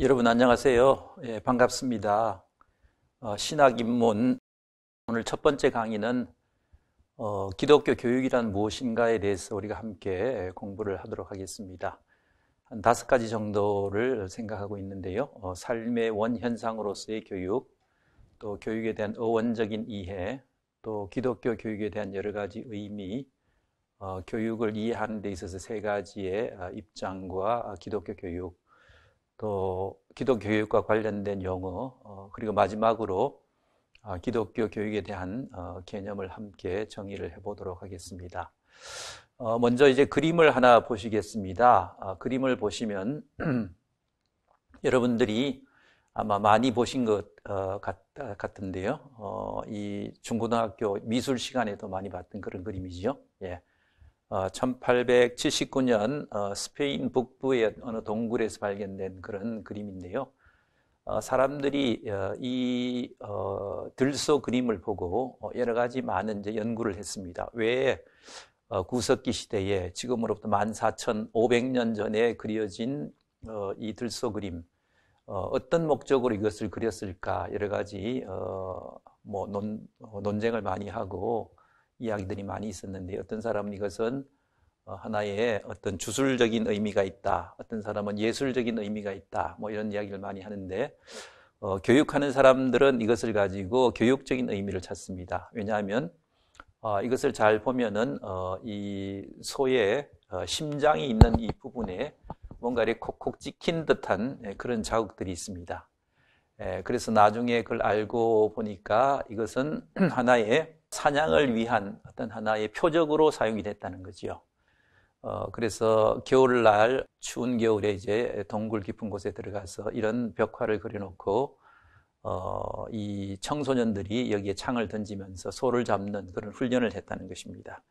여러분 안녕하세요. 예, 반갑습니다. 어, 신학 입문 오늘 첫 번째 강의는 어, 기독교 교육이란 무엇인가에 대해서 우리가 함께 공부를 하도록 하겠습니다. 한 다섯 가지 정도를 생각하고 있는데요. 어, 삶의 원현상으로서의 교육, 또 교육에 대한 어원적인 이해, 또 기독교 교육에 대한 여러 가지 의미, 어, 교육을 이해하는 데 있어서 세 가지의 아, 입장과 기독교 교육 또 기독 교육과 관련된 용어 어, 그리고 마지막으로 아, 기독교 교육에 대한 어, 개념을 함께 정의를 해보도록 하겠습니다. 어, 먼저 이제 그림을 하나 보시겠습니다. 아, 그림을 보시면 여러분들이 아마 많이 보신 것 같은데요. 이 중고등학교 미술 시간에도 많이 봤던 그런 그림이죠. 예. 1879년 어, 어, 스페인 북부의 어느 동굴에서 발견된 그런 그림인데요. 어, 사람들이 이 들소 그림을 보고 여러 가지 많은 연구를 했습니다. 왜 구석기 시대에 지금으로부터 14,500년 전에 그려진 이 들소 그림 어떤 목적으로 이것을 그렸을까 여러 가지 뭐 논쟁을 많이 하고 이야기들이 많이 있었는데 어떤 사람은 이것은 어, 하나의 어떤 주술적인 의미가 있다. 어떤 사람은 예술적인 의미가 있다. 뭐 이런 이야기를 많이 하는데 어, 교육하는 사람들은 이것을 가지고 교육적인 의미를 찾습니다. 왜냐하면 어, 이것을 잘 보면은 어, 이 소의 어, 심장이 있는 이 부분에 뭔가 이렇게 콕콕 찍힌 듯한 예, 그런 자국들이 있습니다. 에, 예, 그래서 나중에 그걸 알고 보니까 이것은 하나의 사냥을 위한 어떤 하나의 표적으로 사용이 됐다는 거지요. 어, 그래서 겨울날 추운 겨울에 이제 동굴 깊은 곳에 들어가서 이런 벽화를 그려놓고 어, 이 청소년들이 여기에 창을 던지면서 소를 잡는 그런 훈련을 했다는 것입니다.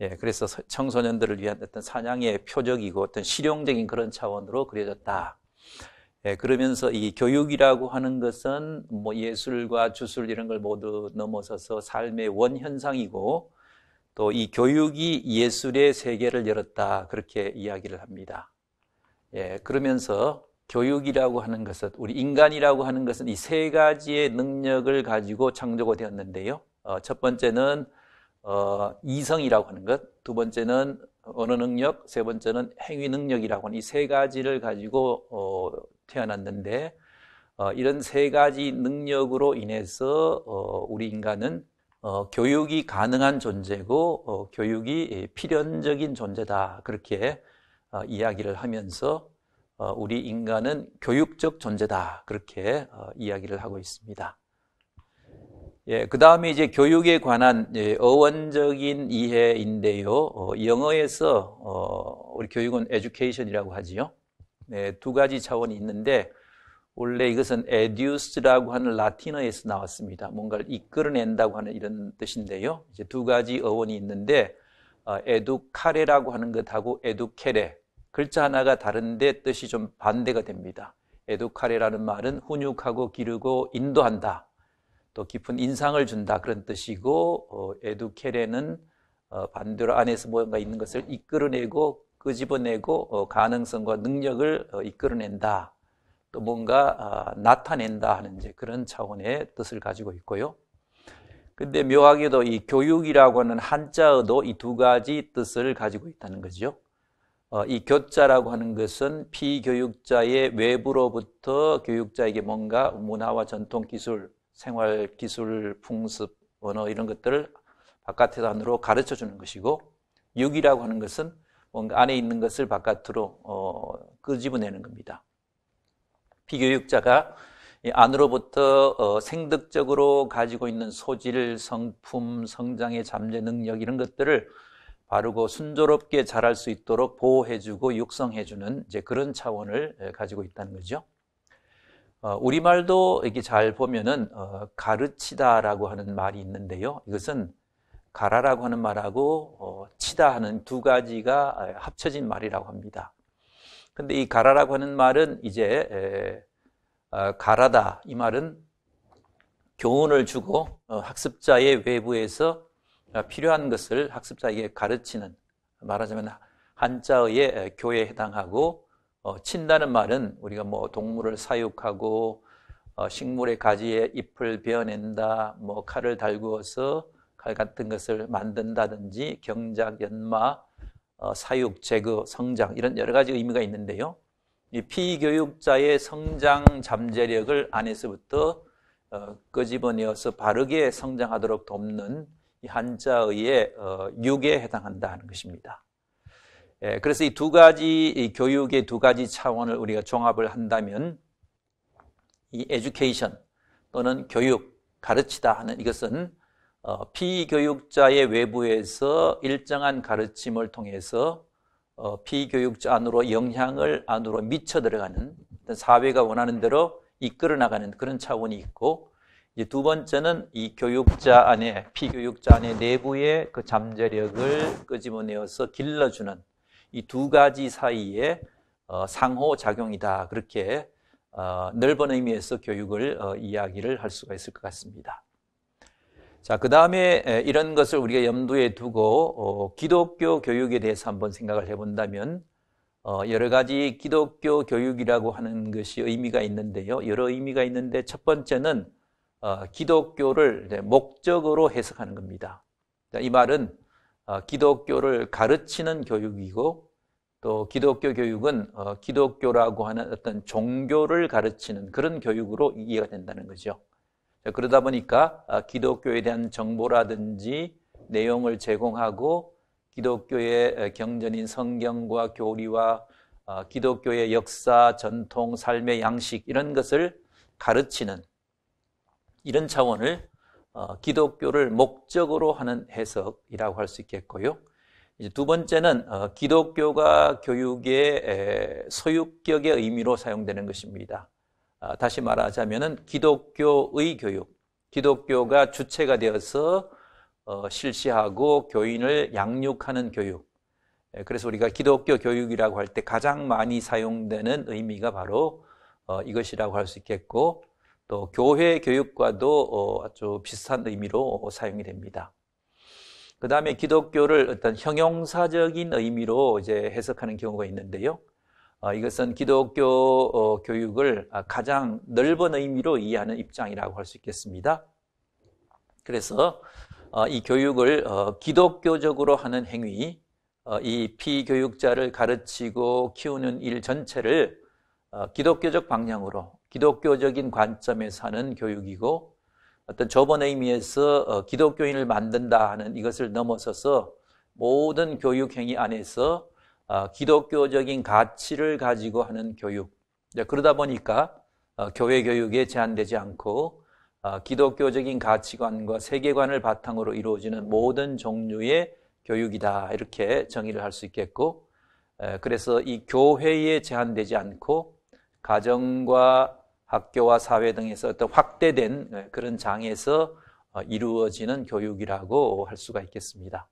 예, 그래서 청소년들을 위한 어떤 사냥의 표적이고 어떤 실용적인 그런 차원으로 그려졌다. 예, 그러면서 이 교육이라고 하는 것은 뭐 예술과 주술 이런 걸 모두 넘어서서 삶의 원현상이고 또 이 교육이 예술의 세계를 열었다. 그렇게 이야기를 합니다. 예, 그러면서 교육이라고 하는 것은 우리 인간이라고 하는 것은 이 세 가지의 능력을 가지고 창조가 되었는데요. 어, 첫 번째는 어, 이성이라고 하는 것, 두 번째는 언어 능력, 세 번째는 행위 능력이라고 하는 이 세 가지를 가지고 어, 태어났는데 어, 이런 세 가지 능력으로 인해서 어, 우리 인간은 어, 교육이 가능한 존재고 어, 교육이 필연적인 존재다 그렇게 어, 이야기를 하면서 어, 우리 인간은 교육적 존재다 그렇게 이야기를 하고 있습니다. 예, 그 다음에 이제 교육에 관한 예, 어원적인 이해인데요. 영어에서 우리 교육은 education이라고 하지요. 네, 두 가지 차원이 있는데 원래 이것은 에듀스라고 하는 라틴어에서 나왔습니다. 뭔가를 이끌어낸다고 하는 이런 뜻인데요. 이제 두 가지 어원이 있는데 어, 에 e 카레라고 하는 것하고 에 d 케레 글자 하나가 다른데 뜻이 좀 반대가 됩니다. 에두카레라는 말은 훈육하고 기르고 인도한다. 또 깊은 인상을 준다 그런 뜻이고 어, 에두케레는 어, 반대로 안에서 뭔가 있는 것을 이끌어내고 끄집어내고 어, 가능성과 능력을 어, 이끌어낸다. 또 뭔가 아, 나타낸다 하는 그런 차원의 뜻을 가지고 있고요. 근데 묘하게도 이 교육이라고 하는 한자어도 이 두 가지 뜻을 가지고 있다는 거죠. 어, 이 교자라고 하는 것은 비교육자의 외부로부터 교육자에게 뭔가 문화와 전통 기술, 생활 기술, 풍습, 언어 이런 것들을 바깥에서 안으로 가르쳐 주는 것이고, 육이라고 하는 것은 뭔가 안에 있는 것을 바깥으로 어, 끄집어내는 겁니다. 피교육자가 안으로부터 어, 생득적으로 가지고 있는 소질, 성품, 성장의 잠재 능력 이런 것들을 바르고 순조롭게 자랄 수 있도록 보호해주고 육성해주는 이제 그런 차원을 가지고 있다는 거죠. 어, 우리말도 이렇게 잘 보면은 어, 가르치다라고 하는 말이 있는데요. 이것은 가라라고 하는 말하고 어, 치다 하는 두 가지가 합쳐진 말이라고 합니다. 근데 이 가라라고 하는 말은 이제 에, 어, 가라다 이 말은 교훈을 주고 어, 학습자의 외부에서 아, 필요한 것을 학습자에게 가르치는 말하자면 한자의 교에 해당하고 어, 친다는 말은 우리가 뭐 동물을 사육하고 어, 식물의 가지에 잎을 베어낸다, 뭐 칼을 달구어서 칼 같은 것을 만든다든지 경작, 연마, 어, 사육, 제거, 성장 이런 여러 가지 의미가 있는데요. 이 피교육자의 성장 잠재력을 안에서부터 어, 끄집어내어서 바르게 성장하도록 돕는 이 한자의 어, 육에 해당한다는 것입니다. 예, 그래서 이 두 가지 이 교육의 두 가지 차원을 우리가 종합을 한다면 이 에듀케이션 또는 교육 가르치다 하는 이것은 어, 피교육자의 외부에서 일정한 가르침을 통해서 어, 피교육자 안으로 영향을 안으로 미쳐 들어가는 사회가 원하는 대로 이끌어 나가는 그런 차원이 있고 두 번째는 이 교육자 안에 피교육자 안에 내부의 그 잠재력을 끄집어내어서 길러주는 이 두 가지 사이에 어, 상호 작용이다 그렇게 어, 넓은 의미에서 교육을 어, 이야기를 할 수가 있을 것 같습니다. 자, 그 다음에 이런 것을 우리가 염두에 두고 어, 기독교 교육에 대해서 한번 생각을 해본다면 어, 여러 가지 기독교 교육이라고 하는 것이 의미가 있는데요. 여러 의미가 있는데 첫 번째는 어, 기독교를 목적으로 해석하는 겁니다. 자, 이 말은 어, 기독교를 가르치는 교육이고 또 기독교 교육은 어, 기독교라고 하는 어떤 종교를 가르치는 그런 교육으로 이해가 된다는 거죠. 자, 그러다 보니까 아, 기독교에 대한 정보라든지 내용을 제공하고 기독교의 경전인 성경과 교리와 아, 기독교의 역사, 전통, 삶의 양식 이런 것을 가르치는 이런 차원을 어, 기독교를 목적으로 하는 해석이라고 할 수 있겠고요. 두 번째는 어, 기독교가 교육의 소유격의 의미로 사용되는 것입니다. 아, 다시 말하자면 기독교의 교육, 기독교가 주체가 되어서 어, 실시하고 교인을 양육하는 교육. 예, 그래서 우리가 기독교 교육이라고 할 때 가장 많이 사용되는 의미가 바로 어, 이것이라고 할 수 있겠고 또 교회 교육과도 어, 아주 비슷한 의미로 사용이 됩니다. 그 다음에 기독교를 어떤 형용사적인 의미로 이제 해석하는 경우가 있는데요. 어, 이것은 기독교 어, 교육을 아, 가장 넓은 의미로 이해하는 입장이라고 할 수 있겠습니다. 그래서 어, 이 교육을 기독교적으로 하는 행위, 이 피교육자를 가르치고 키우는 일 전체를 기독교적 방향으로 기독교적인 관점에서 하는 교육이고 어떤 좁은 의미에서 기독교인을 만든다 하는 이것을 넘어서서 모든 교육 행위 안에서 어, 기독교적인 가치를 가지고 하는 교육. 그러다 보니까 어, 교회 교육에 제한되지 않고 어, 기독교적인 가치관과 세계관을 바탕으로 이루어지는 모든 종류의 교육이다. 이렇게 정의를 할 수 있겠고, 그래서 이 교회에 제한되지 않고 가정과 학교와 사회 등에서 어떤 확대된 네, 그런 장에서 이루어지는 교육이라고 할 수가 있겠습니다.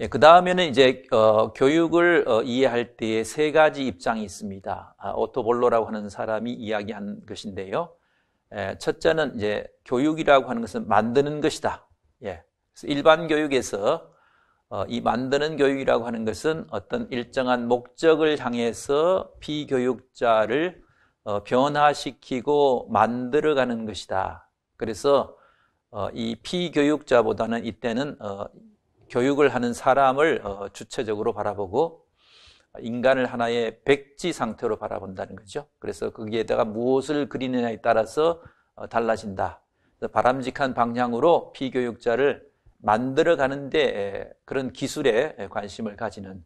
예, 그 다음에는 이제 어, 교육을 어, 이해할 때의 세 가지 입장이 있습니다. 아, 오토볼로라고 하는 사람이 이야기한 것인데요. 예, 첫째는 이제 교육이라고 하는 것은 만드는 것이다. 예, 일반 교육에서 어, 이 만드는 교육이라고 하는 것은 어떤 일정한 목적을 향해서 비교육자를 어, 변화시키고 만들어가는 것이다. 그래서 어, 이 피교육자보다는 이때는 어, 교육을 하는 사람을 어, 주체적으로 바라보고 인간을 하나의 백지 상태로 바라본다는 거죠. 그래서 거기에다가 무엇을 그리느냐에 따라서 어, 달라진다. 바람직한 방향으로 피교육자를 만들어가는데 그런 기술에 관심을 가지는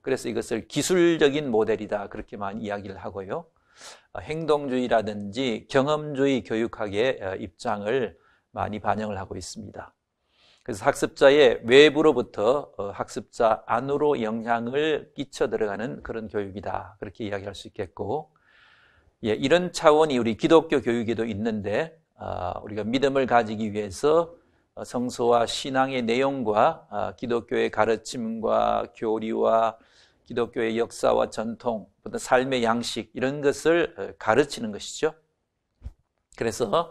그래서 이것을 기술적인 모델이다 그렇게만 이야기를 하고요. 어, 행동주의라든지 경험주의 교육학의 입장을 많이 반영을 하고 있습니다. 그래서 학습자의 외부로부터 어, 학습자 안으로 영향을 끼쳐 들어가는 그런 교육이다. 그렇게 이야기할 수 있겠고, 예, 이런 차원이 우리 기독교 교육에도 있는데, 아, 우리가 믿음을 가지기 위해서 어, 성소와 신앙의 내용과 아, 기독교의 가르침과 교리와 기독교의 역사와 전통, 어떤 삶의 양식 이런 것을 어, 가르치는 것이죠. 그래서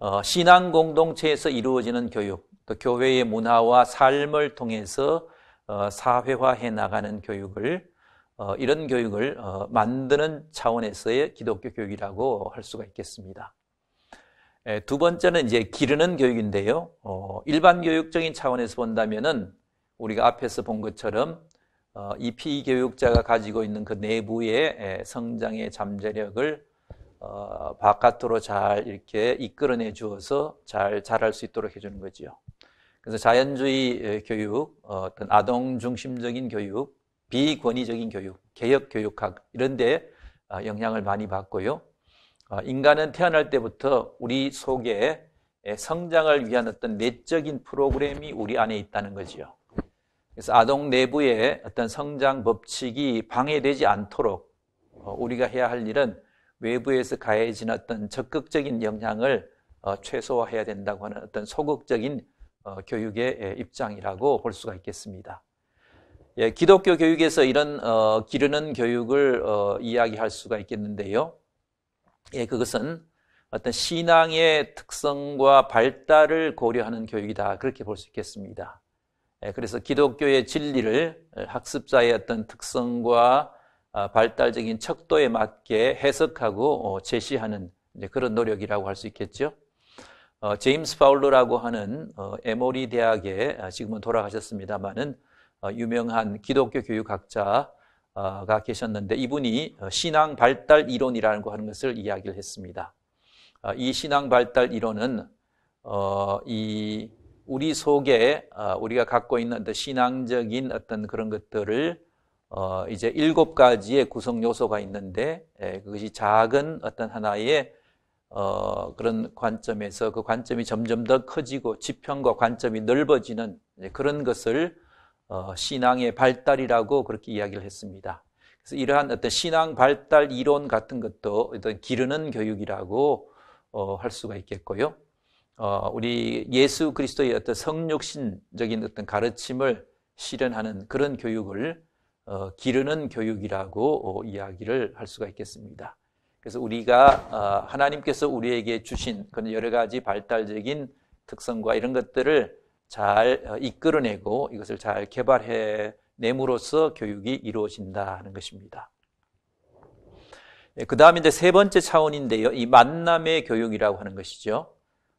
어, 신앙 공동체에서 이루어지는 교육, 또 교회의 문화와 삶을 통해서 어, 사회화해 나가는 교육을 어, 이런 교육을 어, 만드는 차원에서의 기독교 교육이라고 할 수가 있겠습니다. 예, 두 번째는 이제 기르는 교육인데요. 일반 교육적인 차원에서 본다면은 우리가 앞에서 본 것처럼 e PE 교육자가 가지고 있는 그 내부의 예, 성장의 잠재력을 바깥으로 잘 이렇게 이끌어내 주어서 잘 자랄 수 있도록 해주는 거지요. 그래서 자연주의 교육, 어, 어떤 아동 중심적인 교육, 비권위적인 교육, 개혁 교육학 이런 데에 아, 영향을 많이 받고요. 아, 인간은 태어날 때부터 우리 속에 성장을 위한 어떤 내적인 프로그램이 우리 안에 있다는 거지요. 그래서 아동 내부의 어떤 성장 법칙이 방해되지 않도록 어, 우리가 해야 할 일은 외부에서 가해진 어떤 적극적인 영향을 어, 최소화해야 된다고 하는 어떤 소극적인 어, 교육의 예, 입장이라고 볼 수가 있겠습니다. 예, 기독교 교육에서 이런 어, 기르는 교육을 어, 이야기할 수가 있겠는데요. 예, 그것은 어떤 신앙의 특성과 발달을 고려하는 교육이다 그렇게 볼 수 있겠습니다. 예, 그래서 기독교의 진리를 예, 학습자의 어떤 특성과 어, 발달적인 척도에 맞게 해석하고 어, 제시하는 그런 노력이라고 할 수 있겠죠. 어, 제임스 파울러라고 하는 어, 에모리 대학에 아, 지금은 돌아가셨습니다만은 어, 유명한 기독교 교육학자가 계셨는데 이분이 어, 신앙 발달 이론이라는 거 하는 것을 이야기를 했습니다. 어, 이 신앙 발달 이론은 어, 이 우리 속에 우리가 갖고 있는 어떤 신앙적인 어떤 그런 것들을 이제 일곱 가지의 구성 요소가 있는데 그것이 작은 어떤 하나의 어, 그런 관점에서 그 관점이 점점 더 커지고 지평과 관점이 넓어지는 그런 것을 어, 신앙의 발달이라고 그렇게 이야기를 했습니다. 그래서 이러한 어떤 신앙 발달 이론 같은 것도 어떤 기르는 교육이라고 어, 할 수가 있겠고요. 어, 우리 예수 그리스도의 어떤 성육신적인 어떤 가르침을 실현하는 그런 교육을 어, 기르는 교육이라고 어, 이야기를 할 수가 있겠습니다. 그래서 우리가 어, 하나님께서 우리에게 주신 그런 여러 가지 발달적인 특성과 이런 것들을 잘 어, 이끌어내고 이것을 잘 개발해 내므로써 교육이 이루어진다는 것입니다. 예, 그다음 이제 세 번째 차원인데요. 이 만남의 교육이라고 하는 것이죠.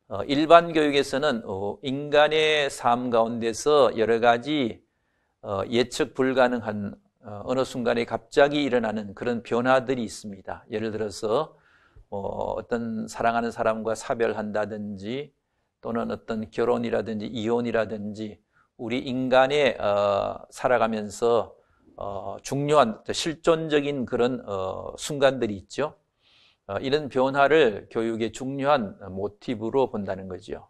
어, 일반 교육에서는 인간의 삶 가운데서 여러 가지 예측 불가능한 어, 어느 순간에 갑자기 일어나는 그런 변화들이 있습니다. 예를 들어서 뭐 어떤 사랑하는 사람과 사별한다든지 또는 어떤 결혼이라든지 이혼이라든지 우리 인간의 어, 살아가면서 어, 중요한 실존적인 그런 순간들이 있죠. 이런 변화를 교육의 중요한 모티브로 본다는 거죠.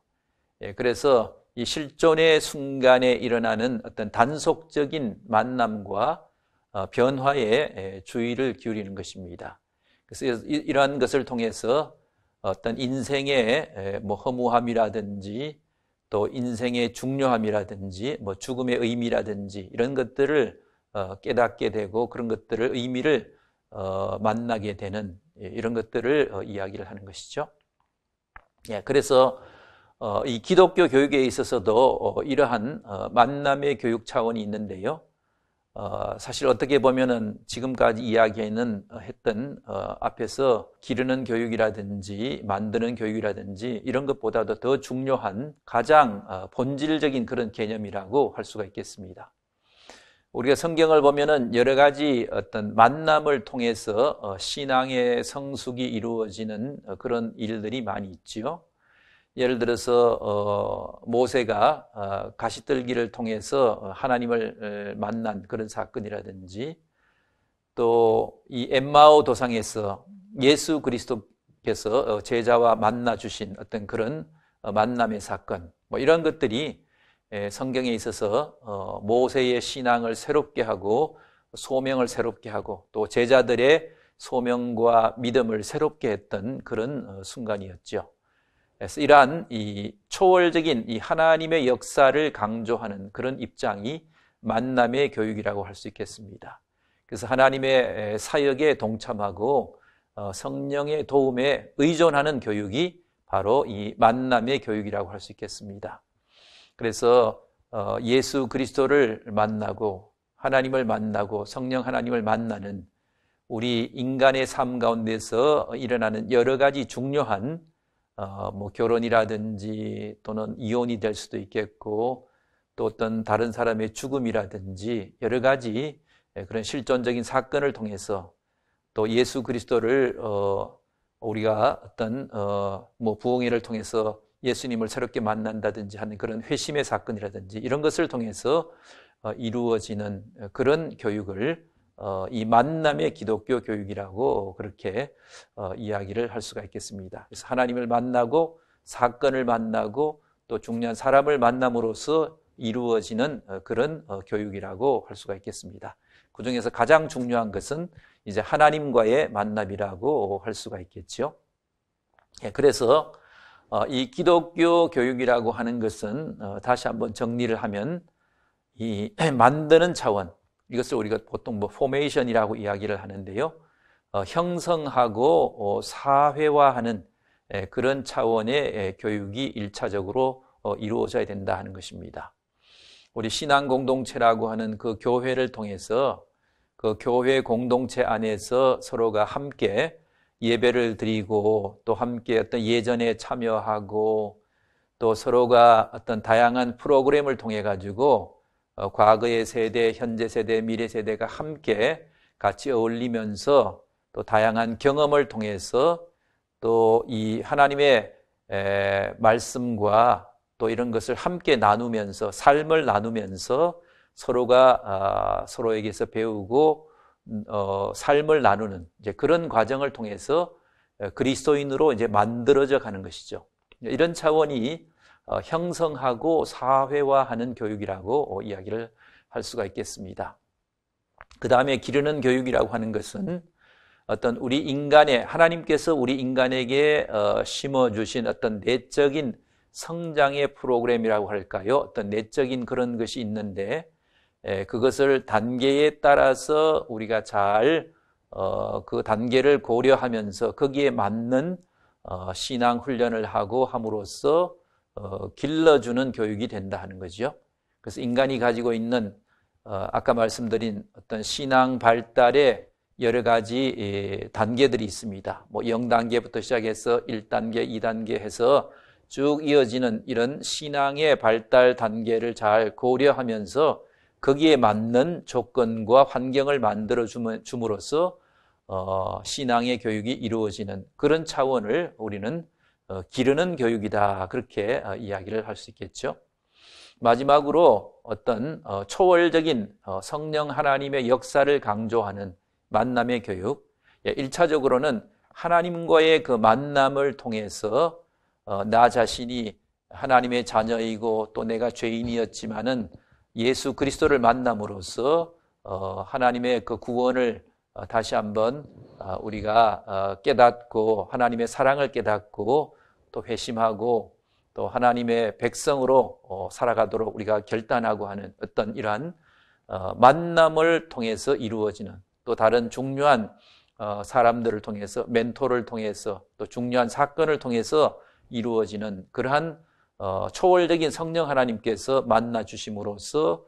예, 그래서 이 실존의 순간에 일어나는 어떤 단속적인 만남과 어, 변화에 주의를 기울이는 것입니다. 그래서 이러한 것을 통해서 어떤 인생의 뭐 허무함이라든지 또 인생의 중요함이라든지 뭐 죽음의 의미라든지 이런 것들을 어, 깨닫게 되고 그런 것들을 의미를 어, 만나게 되는 예, 이런 것들을 이야기를 하는 것이죠. 예, 그래서 이 기독교 교육에 있어서도 이러한 만남의 교육 차원이 있는데요. 어, 사실 어떻게 보면은 지금까지 이야기는 했던 어, 앞에서 기르는 교육이라든지 만드는 교육이라든지 이런 것보다도 더 중요한 가장 어, 본질적인 그런 개념이라고 할 수가 있겠습니다. 우리가 성경을 보면은 여러 가지 어떤 만남을 통해서 어, 신앙의 성숙이 이루어지는 어, 그런 일들이 많이 있지요. 예를 들어서 어, 모세가 아, 가시떨기를 통해서 하나님을 만난 그런 사건이라든지 또 이 엠마오 도상에서 예수 그리스도께서 어, 제자와 만나 주신 어떤 그런 어, 만남의 사건 뭐 이런 것들이 성경에 있어서 모세의 신앙을 새롭게 하고 소명을 새롭게 하고 또 제자들의 소명과 믿음을 새롭게 했던 그런 순간이었죠. 그래서 이러한 이 초월적인 이 하나님의 역사를 강조하는 그런 입장이 만남의 교육이라고 할 수 있겠습니다. 그래서 하나님의 사역에 동참하고 어, 성령의 도움에 의존하는 교육이 바로 이 만남의 교육이라고 할 수 있겠습니다. 그래서 어, 예수 그리스도를 만나고 하나님을 만나고 성령 하나님을 만나는 우리 인간의 삶 가운데서 일어나는 여러 가지 중요한 어, 뭐 결혼이라든지 또는 이혼이 될 수도 있겠고 또 어떤 다른 사람의 죽음이라든지 여러 가지 예, 그런 실존적인 사건을 통해서 또 예수 그리스도를 어, 우리가 어떤 어, 뭐 부흥회를 통해서 예수님을 새롭게 만난다든지 하는 그런 회심의 사건이라든지 이런 것을 통해서 어, 이루어지는 어, 그런 교육을 어, 이 만남의 기독교 교육이라고 그렇게 어, 이야기를 할 수가 있겠습니다. 그래서 하나님을 만나고 사건을 만나고 또 중요한 사람을 만남으로써 이루어지는 어, 그런 교육이라고 할 수가 있겠습니다. 그 중에서 가장 중요한 것은 이제 하나님과의 만남이라고 할 수가 있겠죠. 예, 그래서 이 기독교 교육이라고 하는 것은 다시 한번 정리를 하면 이 만드는 차원, 이것을 우리가 보통 뭐 포메이션이라고 이야기를 하는데요. 어, 형성하고 어, 사회화하는 에, 그런 차원의 에, 교육이 일차적으로 어, 이루어져야 된다 하는 것입니다. 우리 신앙 공동체라고 하는 그 교회를 통해서 그 교회 공동체 안에서 서로가 함께 예배를 드리고 또 함께 어떤 예전에 참여하고 또 서로가 어떤 다양한 프로그램을 통해 가지고 어, 과거의 세대, 현재 세대, 미래 세대가 함께 같이 어울리면서 또 다양한 경험을 통해서 또 이 하나님의 말씀과 또 이런 것을 함께 나누면서 삶을 나누면서 서로가 아, 서로에게서 배우고 음, 어, 삶을 나누는 이제 그런 과정을 통해서 그리스도인으로 이제 만들어져 가는 것이죠. 이런 차원이 어, 형성하고 사회화하는 교육이라고 어, 이야기를 할 수가 있겠습니다. 그 다음에 기르는 교육이라고 하는 것은 어떤 우리 인간의 하나님께서 우리 인간에게 어, 심어 주신 어떤 내적인 성장의 프로그램이라고 할까요? 어떤 내적인 그런 것이 있는데 예, 그것을 단계에 따라서 우리가 잘 그 단계를 고려하면서 거기에 맞는 신앙 훈련을 하고 함으로써 어, 길러주는 교육이 된다 하는 거죠. 그래서 인간이 가지고 있는 어, 아까 말씀드린 어떤 신앙 발달의 여러 가지 예, 단계들이 있습니다. 뭐 0단계부터 시작해서 1단계, 2단계 해서 쭉 이어지는 이런 신앙의 발달 단계를 잘 고려하면서 거기에 맞는 조건과 환경을 만들어 줌으로써 어, 신앙의 교육이 이루어지는 그런 차원을 우리는 어, 기르는 교육이다. 그렇게 어, 이야기를 할 수 있겠죠. 마지막으로 어떤 어, 초월적인 성령 하나님의 역사를 강조하는 만남의 교육. 1차적으로는 예, 하나님과의 그 만남을 통해서 나 자신이 하나님의 자녀이고 또 내가 죄인이었지만은 예수 그리스도를 만남으로써 하나님의 그 구원을 다시 한번 아, 우리가 깨닫고 하나님의 사랑을 깨닫고 또 회심하고 또 하나님의 백성으로 어, 살아가도록 우리가 결단하고 하는 어떤 이러한 어, 만남을 통해서 이루어지는 또 다른 중요한 어, 사람들을 통해서 멘토를 통해서 또 중요한 사건을 통해서 이루어지는 그러한 초월적인 성령 하나님께서 만나 주심으로써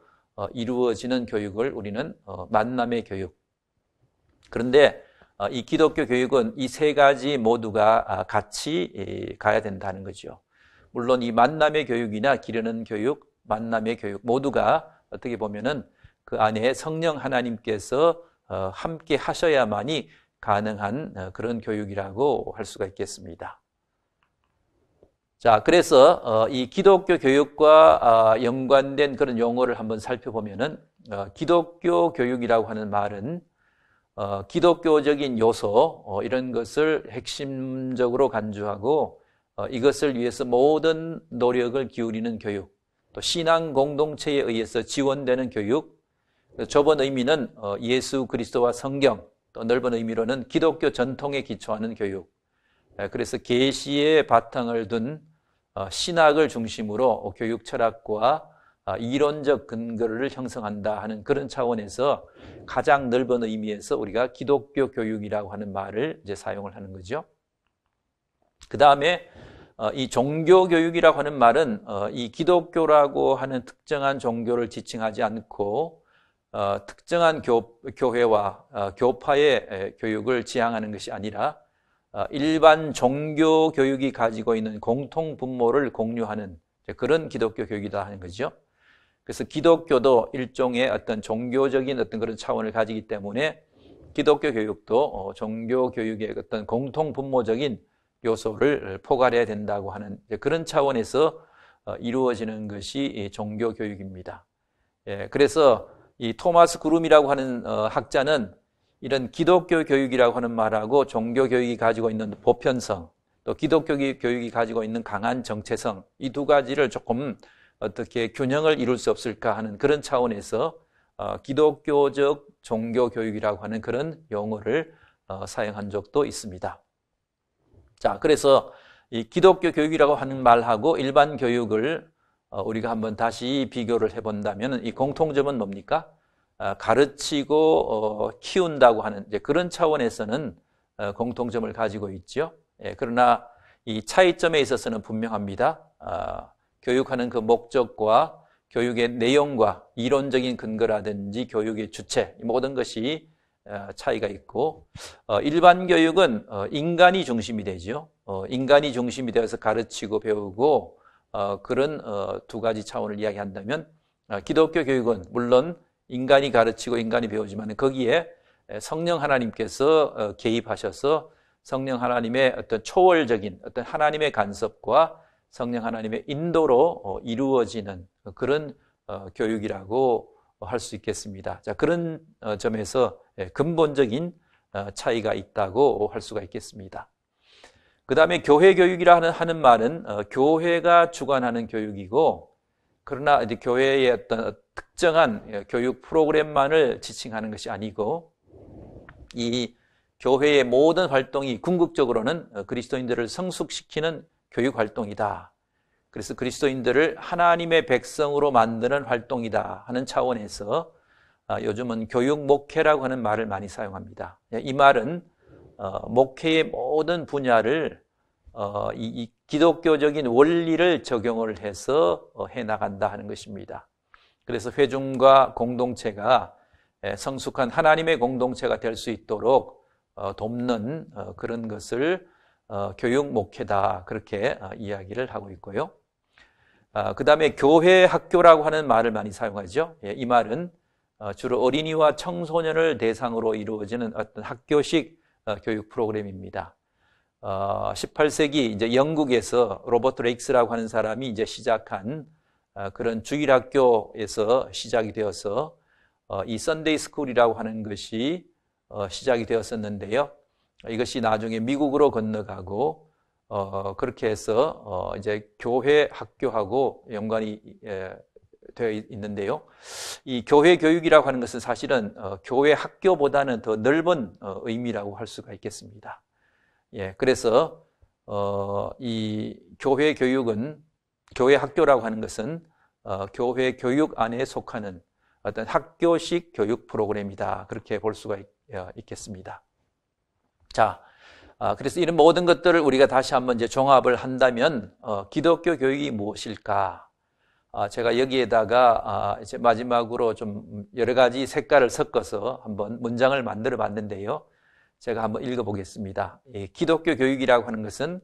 이루어지는 교육을 우리는 만남의 교육. 그런데 어, 이 기독교 교육은 이 세 가지 모두가 아, 같이 가야 된다는 거죠. 물론 이 만남의 교육이나 기르는 교육, 만남의 교육 모두가 어떻게 보면은 그 안에 성령 하나님께서 어, 함께 하셔야만이 가능한 어, 그런 교육이라고 할 수가 있겠습니다. 자, 그래서 이 기독교 교육과 아, 연관된 그런 용어를 한번 살펴보면은 기독교 교육이라고 하는 말은 어, 기독교적인 요소 어, 이런 것을 핵심적으로 간주하고 어, 이것을 위해서 모든 노력을 기울이는 교육, 또 신앙 공동체에 의해서 지원되는 교육, 좁은 의미는 어, 예수 그리스도와 성경, 또 넓은 의미로는 기독교 전통에 기초하는 교육. 예, 그래서 계시의 바탕을 둔 어, 신학을 중심으로 교육 철학과 아, 이론적 근거를 형성한다 하는 그런 차원에서 가장 넓은 의미에서 우리가 기독교 교육이라고 하는 말을 이제 사용을 하는 거죠. 그 다음에 어, 이 종교 교육이라고 하는 말은 어, 이 기독교라고 하는 특정한 종교를 지칭하지 않고 어, 특정한 교, 회와 교파의 교육을 지향하는 것이 아니라 일반 종교 교육이 가지고 있는 공통 분모를 공유하는 그런 기독교 교육이다 하는 거죠. 그래서 기독교도 일종의 어떤 종교적인 어떤 그런 차원을 가지기 때문에 기독교 교육도 어, 종교 교육의 어떤 공통 분모적인 요소를 포괄해야 된다고 하는 그런 차원에서 어, 이루어지는 것이 종교 교육입니다. 예, 그래서 이 토마스 구름이라고 하는 어, 학자는 이런 기독교 교육이라고 하는 말하고 종교 교육이 가지고 있는 보편성 또 기독교 교육이 가지고 있는 강한 정체성 이 두 가지를 조금 어떻게 균형을 이룰 수 없을까 하는 그런 차원에서 어, 기독교적 종교 교육이라고 하는 그런 용어를 어, 사용한 적도 있습니다. 자, 그래서 이 기독교 교육이라고 하는 말하고 일반 교육을 어, 우리가 한번 다시 비교를 해본다면 이 공통점은 뭡니까? 아, 가르치고 키운다고 하는 그런 차원에서는 공통점을 가지고 있죠. 예, 그러나 이 차이점에 있어서는 분명합니다. 아, 교육하는 그 목적과 교육의 내용과 이론적인 근거라든지 교육의 주체 모든 것이 어, 차이가 있고 어, 일반 교육은 어, 인간이 중심이 되죠. 인간이 중심이 되어서 가르치고 배우고 그런 두 가지 차원을 이야기한다면 아, 기독교 교육은 물론 인간이 가르치고 인간이 배우지만 거기에 성령 하나님께서 개입하셔서 성령 하나님의 어떤 초월적인 어떤 하나님의 간섭과 성령 하나님의 인도로 어, 이루어지는 그런 어, 교육이라고 할 수 있겠습니다. 자, 그런 어, 점에서 예, 근본적인 차이가 있다고 할 수가 있겠습니다. 그 다음에 교회 교육이라 하는, 하는 말은 교회가 주관하는 교육이고, 그러나 이제 교회의 어떤 특정한 예, 교육 프로그램만을 지칭하는 것이 아니고, 이 교회의 모든 활동이 궁극적으로는 그리스도인들을 성숙시키는 교육 활동이다. 그래서 그리스도인들을 하나님의 백성으로 만드는 활동이다 하는 차원에서 아, 요즘은 교육 목회라고 하는 말을 많이 사용합니다. 이 말은 어, 목회의 모든 분야를 어, 이 기독교적인 원리를 적용을 해서 어, 해 나간다 하는 것입니다. 그래서 회중과 공동체가 성숙한 하나님의 공동체가 될 수 있도록 돕는 그런 것을 어, 교육 목회다 그렇게 어, 이야기를 하고 있고요. 아, 그 다음에 교회 학교라고 하는 말을 많이 사용하죠. 예, 이 말은 어, 주로 어린이와 청소년을 대상으로 이루어지는 어떤 학교식 교육 프로그램입니다. 18세기 이제 영국에서 로버트 레이크스라고 하는 사람이 이제 시작한 그런 주일학교에서 시작이 되어서 이선데이 스쿨이라고 하는 것이 시작이 되었었는데요. 이것이 나중에 미국으로 건너가고 어, 그렇게 해서 어, 이제 교회 학교하고 연관이 예, 되어 있는데요. 이 교회 교육이라고 하는 것은 사실은 어, 교회 학교보다는 더 넓은 어, 의미라고 할 수가 있겠습니다. 예, 그래서 어, 이 교회 교육은 교회 학교라고 하는 것은 어, 교회 교육 안에 속하는 어떤 학교식 교육 프로그램이다 그렇게 볼 수가 있, 어, 겠습니다 자, 아, 그래서 이런 모든 것들을 우리가 다시 한번 이제 종합을 한다면 어, 기독교 교육이 무엇일까? 아, 제가 여기에다가 아, 이제 마지막으로 좀 여러 가지 색깔을 섞어서 한번 문장을 만들어 봤는데요. 제가 한번 읽어 보겠습니다. 예, 기독교 교육이라고 하는 것은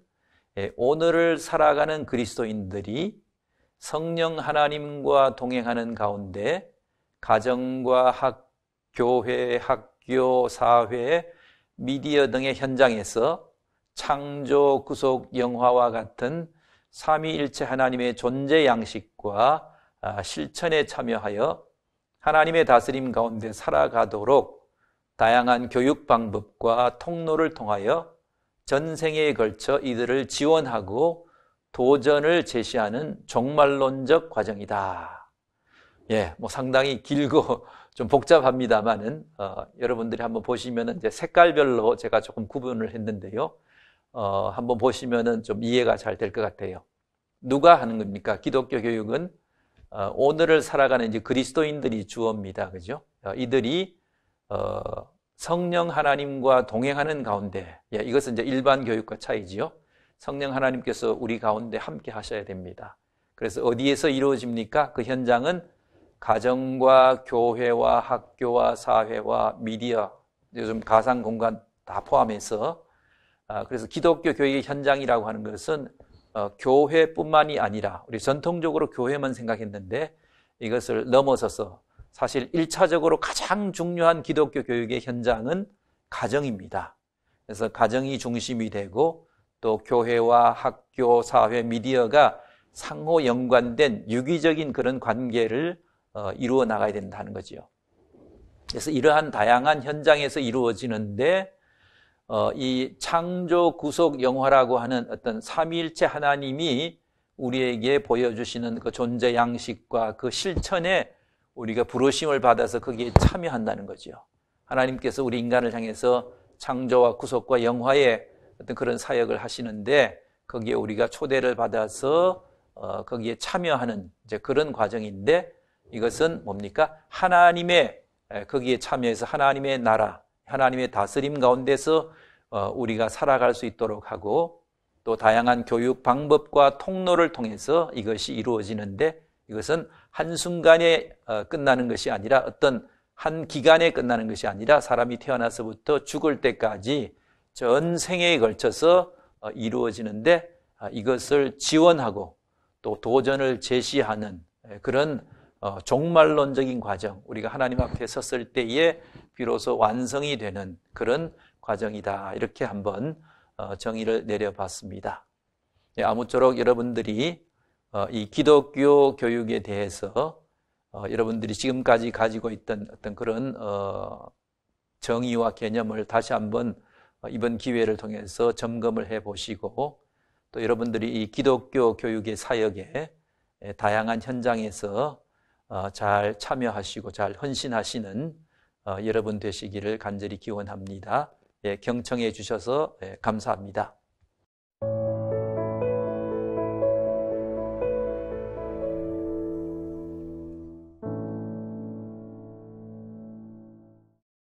예, 오늘을 살아가는 그리스도인들이 성령 하나님과 동행하는 가운데 가정과 학, 교회, 학교, 사회, 미디어 등의 현장에서 창조, 구속, 영화와 같은 삼위일체 하나님의 존재 양식과 아, 실천에 참여하여 하나님의 다스림 가운데 살아가도록 다양한 교육 방법과 통로를 통하여 전생에 걸쳐 이들을 지원하고 도전을 제시하는 종말론적 과정이다. 예, 뭐 상당히 길고 좀 복잡합니다만은 어, 여러분들이 한번 보시면은 이제 색깔별로 제가 조금 구분을 했는데요. 어, 한번 보시면은 좀 이해가 잘 될 것 같아요. 누가 하는 겁니까? 기독교 교육은 어, 오늘을 살아가는 이제 그리스도인들이 주어입니다. 그죠? 어, 이들이 어, 성령 하나님과 동행하는 가운데, 예, 이것은 이제 일반 교육과 차이지요. 성령 하나님께서 우리 가운데 함께 하셔야 됩니다. 그래서 어디에서 이루어집니까? 그 현장은 가정과 교회와 학교와 사회와 미디어, 요즘 가상 공간 다 포함해서 아, 그래서 기독교 교육의 현장이라고 하는 것은 어, 교회뿐만이 아니라 우리 전통적으로 교회만 생각했는데 이것을 넘어서서 사실 1차적으로 가장 중요한 기독교 교육의 현장은 가정입니다. 그래서 가정이 중심이 되고 또 교회와 학교, 사회, 미디어가 상호 연관된 유기적인 그런 관계를 어, 이루어 나가야 된다는 거죠 그래서 이러한 다양한 현장에서 이루어지는데 어, 이 창조 구속 영화라고 하는 어떤 삼일체 하나님이 우리에게 보여주시는 그 존재 양식과 그 실천에 우리가 부르심을 받아서 거기에 참여한다는 거지 하나님께서 우리 인간을 향해서 창조와 구속과 영화의 어떤 그런 사역을 하시는데 거기에 우리가 초대를 받아서 어, 거기에 참여하는 이제 그런 과정인데 이것은 뭡니까? 하나님의 거기에 참여해서 하나님의 나라, 하나님의 다스림 가운데서 어, 우리가 살아갈 수 있도록 하고 또 다양한 교육 방법과 통로를 통해서 이것이 이루어지는데 이것은 한순간에 어, 끝나는 것이 아니라 어떤 한 기간에 끝나는 것이 아니라 사람이 태어나서부터 죽을 때까지 전생에 걸쳐서 어, 이루어지는데 아, 이것을 지원하고 또 도전을 제시하는 그런 어, 종말론적인 과정, 우리가 하나님 앞에 섰을 때에 비로소 완성이 되는 그런 과정이다. 이렇게 한번 어, 정의를 내려봤습니다. 예, 아무쪼록 여러분들이 어, 이 기독교 교육에 대해서 어, 여러분들이 지금까지 가지고 있던 어떤 그런 어, 정의와 개념을 다시 한번 어, 이번 기회를 통해서 점검을 해 보시고 또 여러분들이 이 기독교 교육의 사역에 다양한 현장에서 어, 잘 참여하시고 잘 헌신하시는 어, 여러분 되시기를 간절히 기원합니다. 예, 경청해 주셔서 예, 감사합니다.